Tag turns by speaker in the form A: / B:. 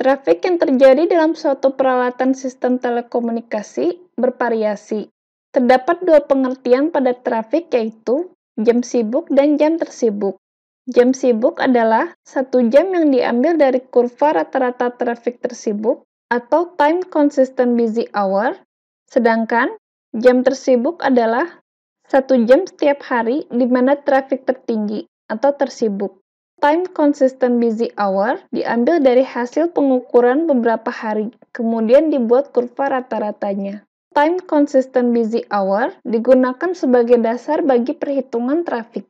A: Trafik yang terjadi dalam suatu peralatan sistem telekomunikasi bervariasi. Terdapat dua pengertian pada trafik yaitu jam sibuk dan jam tersibuk. Jam sibuk adalah satu jam yang diambil dari kurva rata-rata trafik tersibuk atau time consistent busy hour, sedangkan jam tersibuk adalah satu jam setiap hari di mana trafik tertinggi atau tersibuk. Time Consistent Busy Hour diambil dari hasil pengukuran beberapa hari, kemudian dibuat kurva rata-ratanya. Time Consistent Busy Hour digunakan sebagai dasar bagi perhitungan trafik.